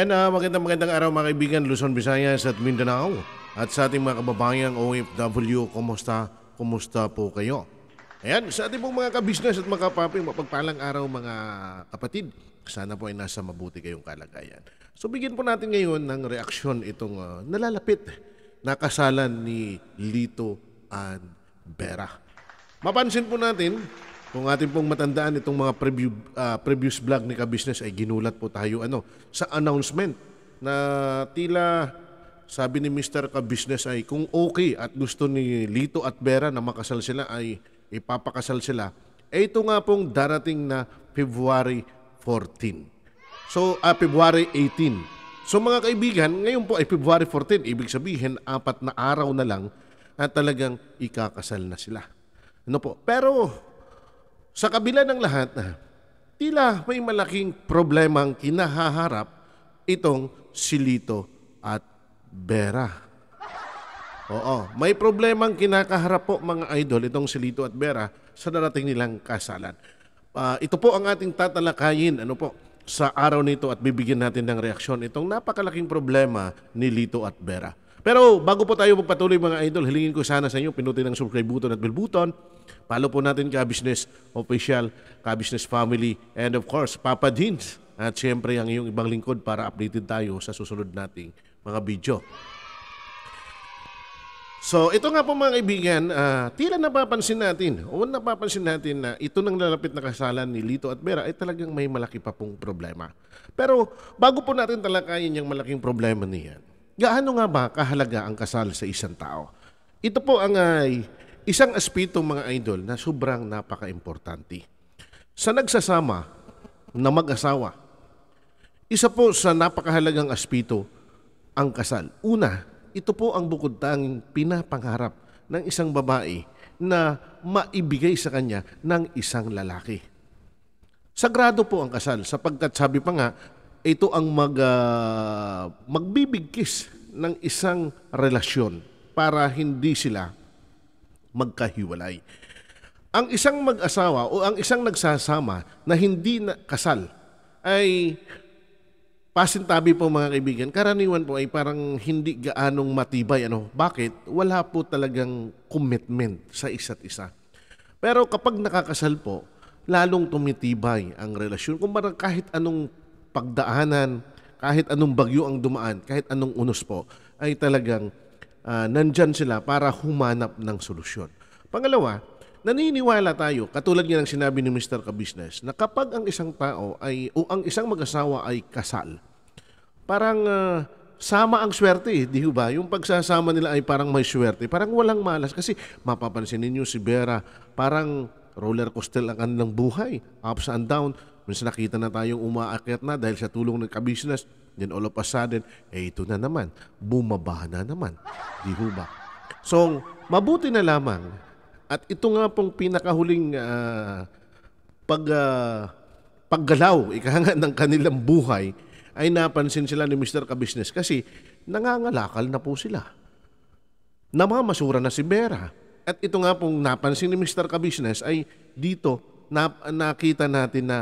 And uh, magandang magandang araw mga kaibigan, Luzon, Visayas at Mindanao. At sa ating mga kababayang OFW, kumusta? Kumusta po kayo? Ayan, sa ating pong mga kabisnes at mga kapaping, mapagpalang araw mga kapatid. Sana po ay nasa mabuti kayong kalagayan. So bigyan po natin ngayon ng reaksyon itong uh, nalalapit na kasalan ni Lito and Vera. Mapansin po natin, kung atin pong matandaan itong mga preview, uh, previous vlog ni ka ay ginulat po tayo ano, sa announcement na tila sabi ni Mr. ka ay kung okay at gusto ni Lito at Vera na makasal sila ay ipapakasal sila. Eh ito nga pong darating na February 14. So, uh, February 18. So mga kaibigan, ngayon po ay February 14. Ibig sabihin, apat na araw na lang at talagang ikakasal na sila. Ano po? Pero sa kabila ng lahat, ah, tila may malaking problema ang kinahaharap itong Lito at Vera. Oo, may problema ang kinakaharap po mga idol itong si Lito at Vera sa darating nilang kasalan. Uh, ito po ang ating tatalakayin ano po, sa araw nito at bibigyan natin ng reaksyon itong napakalaking problema ni Lito at Vera. Pero bago po tayo magpatuloy mga idol, hilingin ko sana sa inyo pinutin ang subscribe button at bell button. Follow po natin ka Business Official, ka Business Family, and of course, Papa Jeans. At siyempre ang iyong ibang lingkod para updated tayo sa susunod nating mga video. So ito nga po mga kaibigan, uh, tila napapansin natin o napapansin natin na ito nang lalapit na kasalan ni Lito at Vera ay talagang may malaki pa pong problema. Pero bago po natin talakayin yung malaking problema niyan, gaano nga ba kahalaga ang kasal sa isang tao? Ito po ang uh, isang aspeto mga idol na sobrang napaka-importante. Sa nagsasama na mag-asawa, isa po sa napakahalagang aspeto ang kasal. Una, ito po ang bukod tanging pinapangarap ng isang babae na maibigay sa kanya ng isang lalaki. Sagrado po ang kasal sapagkat sabi pa nga, ito ang mag, uh, magbibigkis ng isang relasyon para hindi sila magkahiwalay. Ang isang mag-asawa o ang isang nagsasama na hindi na kasal ay pasintabi po mga kaibigan, karaniwan po ay parang hindi gaanong matibay. Ano? Bakit? Wala po talagang commitment sa isa't isa. Pero kapag nakakasal po, lalong tumitibay ang relasyon. Kung parang kahit anong pagdaanan, kahit anong bagyo ang dumaan, kahit anong unos po, ay talagang uh, nandyan sila para humanap ng solusyon. Pangalawa, naniniwala tayo, katulad niya ng sinabi ni Mr. Kabisnes, na kapag ang isang tao ay, o ang isang mag-asawa ay kasal, parang uh, sama ang swerte eh, di ba? Yung pagsasama nila ay parang may swerte, parang walang malas. Kasi mapapansin ninyo si Vera, parang roller coaster ang kanilang buhay, ups and down. Minsan nakita na tayong umaakyat na dahil sa tulong ng kabisnes. Then all of a sudden, eh ito na naman. Bumaba na naman. Di ho ba? So, mabuti na lamang. At ito nga pong pinakahuling uh, pag, uh, paggalaw, ikahanga ng kanilang buhay, ay napansin sila ni Mr. Kabisnes kasi nangangalakal na po sila. Namamasura na si Vera. At ito nga pong napansin ni Mr. Kabisnes ay dito na, nakita natin na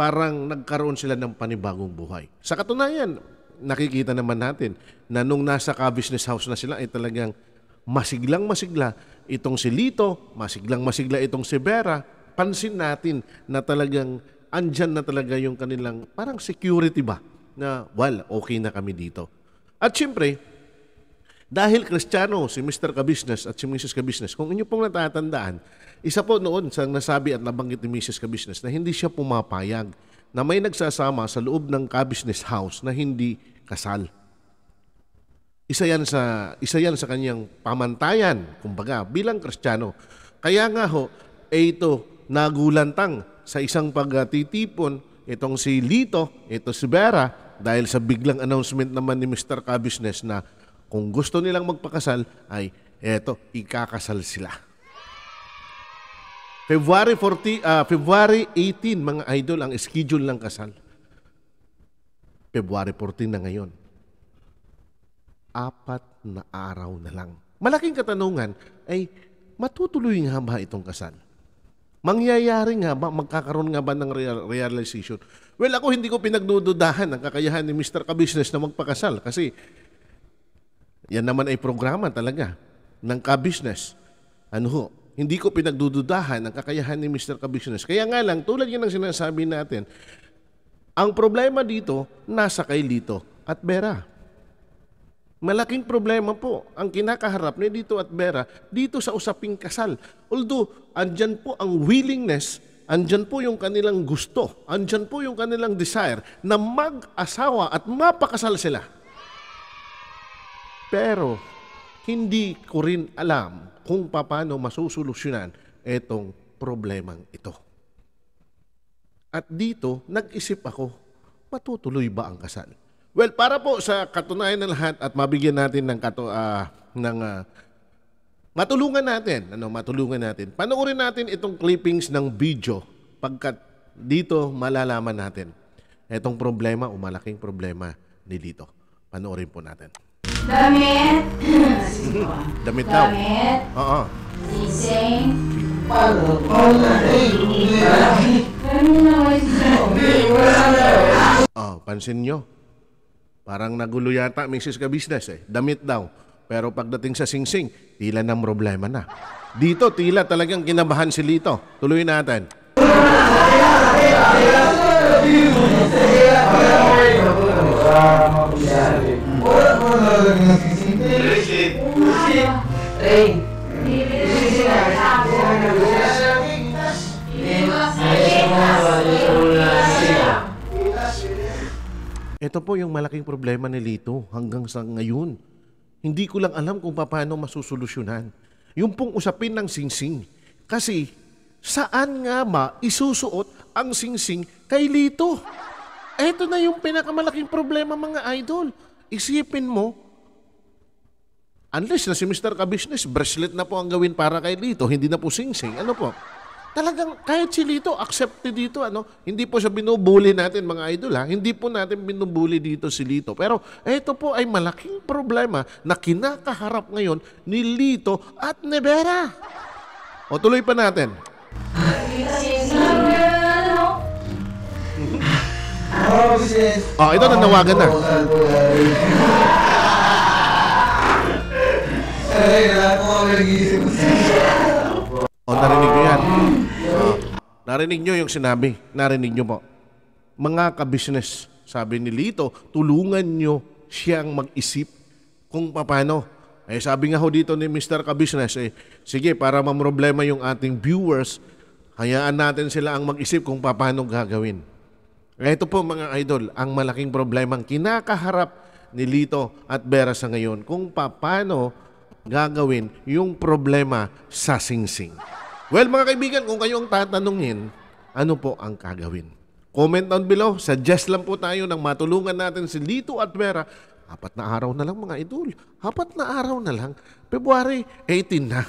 parang nagkaroon sila ng panibagong buhay. Sa katunayan, nakikita naman natin na nung nasa ka-business house na sila ay talagang masiglang masigla itong si Lito, masiglang masigla itong si Vera. Pansin natin na talagang andyan na talaga yung kanilang parang security ba na well, okay na kami dito. At syempre, dahil kristyano si Mr. Kabisnes at si Mrs. Kabisnes, kung inyo pong natatandaan, isa po noon sa nasabi at nabanggit ni Mrs. Kabisnes na hindi siya pumapayag na may nagsasama sa loob ng Kabisnes House na hindi kasal. Isa yan sa, isa yan sa kanyang pamantayan, kumbaga, bilang kristyano. Kaya nga ho, eh ito, nagulantang sa isang pagtitipon itong si Lito, ito si Vera, dahil sa biglang announcement naman ni Mr. Kabisnes na kung gusto nilang magpakasal ay eto, ikakasal sila. February 40, uh, ah, February 18 mga idol ang schedule ng kasal. February 14 na ngayon. Apat na araw na lang. Malaking katanungan ay matutuloy nga ba itong kasal? Mangyayari nga ba, magkakaroon nga ba ng realization? Well, ako hindi ko pinagdududahan ang kakayahan ni Mr. Kabusiness na magpakasal kasi yan naman ay programa talaga ng ka Ano ho? Hindi ko pinagdududahan ang kakayahan ni Mr. ka Kaya nga lang, tulad yan ang sinasabi natin, ang problema dito, nasa kay Lito at Vera. Malaking problema po ang kinakaharap ni Dito at Vera dito sa usaping kasal. Although, andyan po ang willingness, andyan po yung kanilang gusto, andyan po yung kanilang desire na mag-asawa at mapakasal sila. Pero hindi ko rin alam kung paano masusolusyonan itong problemang ito. At dito, nag-isip ako, matutuloy ba ang kasal? Well, para po sa katunayan ng lahat at mabigyan natin ng kato uh, ng uh, matulungan natin, ano, matulungan natin. Panoorin natin itong clippings ng video pagkat dito malalaman natin itong problema o malaking problema ni dito. Panoorin po natin. Damit. Damit daw. Damit. Oo. Sising. Pagod. Oh, pansin nyo. Parang nagulo yata Mrs. Ka-Business eh. Damit daw. Pero pagdating sa singsing, -sing, tila ng problema na. Dito, tila talagang kinabahan si Lito. Tuloy natin. Ito po yung malaking problema ni Lito hanggang sa ngayon. Hindi ko lang alam kung paano masusolusyonan. Yung pong usapin ng singsing. Kasi saan nga ma isusuot ang singsing kay Lito? Ito na yung pinakamalaking problema mga idol. Isipin mo, unless na si Mr. Kabusiness, bracelet na po ang gawin para kay Lito, hindi na po singsing. Ano po? Talagang kahit si Lito, accepted dito. Ano? Hindi po siya binubuli natin mga idol. Ha? Hindi po natin binubuli dito si Lito. Pero ito po ay malaking problema na kinakaharap ngayon ni Lito at ni Vera. O tuloy pa natin. Roses. Oh, ito nanawagan na. Kailangan ko ano Oh, narinig niyo yan. Oh. Narinig niyo yung sinabi. Narinig niyo po. Mga ka-business, sabi ni Lito, tulungan niyo siyang mag-isip kung paano. Eh, sabi nga ho dito ni Mr. Ka-Business, eh, sige, para mamroblema yung ating viewers, hayaan natin sila ang mag-isip kung paano gagawin. Ito po mga idol, ang malaking problemang kinakaharap ni Lito at Vera sa ngayon kung paano gagawin yung problema sa singsing. -sing. Well mga kaibigan, kung kayo ang tatanungin, ano po ang kagawin? Comment down below, suggest lang po tayo nang matulungan natin si Lito at Vera. Apat na araw na lang mga idol. Apat na araw na lang. February 18 na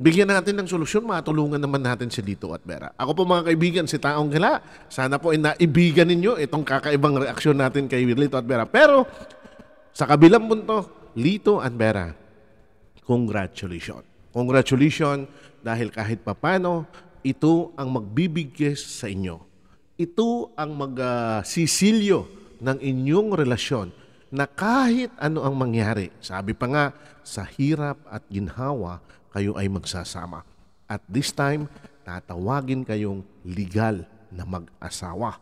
bigyan natin ng solusyon, matulungan naman natin si Lito at Vera. Ako po mga kaibigan, si Taong Gala, sana po ay naibigan ninyo itong kakaibang reaksyon natin kay Lito at Vera. Pero sa kabilang punto, Lito at Vera, congratulations. Congratulations dahil kahit papano, ito ang magbibigkis sa inyo. Ito ang magsisilyo uh, ng inyong relasyon na kahit ano ang mangyari. Sabi pa nga, sa hirap at ginhawa, kayo ay magsasama. At this time, tatawagin kayong legal na mag-asawa.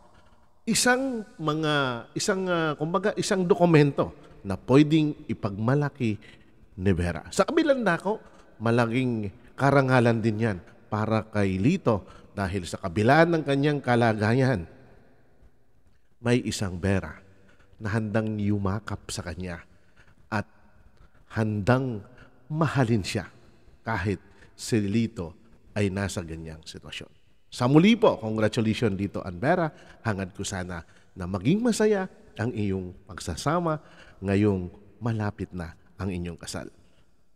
Isang mga isang uh, kumbaga isang dokumento na pwedeng ipagmalaki ni Vera. Sa kabilang dako, malaking karangalan din 'yan para kay Lito dahil sa kabila ng kanyang kalagayan, may isang Vera na handang yumakap sa kanya at handang mahalin siya kahit si ay nasa ganyang sitwasyon. Sa muli po, congratulations dito, Anbera. Hangad ko sana na maging masaya ang iyong pagsasama ngayong malapit na ang inyong kasal.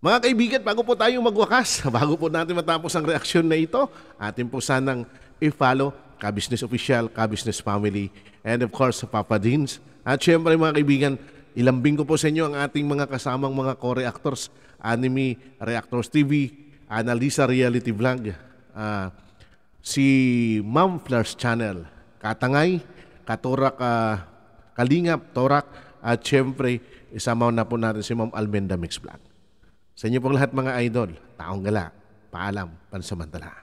Mga kaibigan, bago po tayo magwakas, bago po natin matapos ang reaksyon na ito, atin po sanang i-follow Ka-Business Official, Ka-Business Family, and of course, sa Papa Deans. At syempre mga kaibigan, Ilambing ko po sa inyo ang ating mga kasamang mga co-reactors, Anime Reactors TV, Analisa Reality Vlog, uh, si Ma'am Flars Channel, Katangay, Katorak, uh, Kalingap, Torak, at syempre, isama na po natin si Ma'am Almenda Mix Vlog. Sa inyo pong lahat mga idol, taong gala, paalam, pansamantala.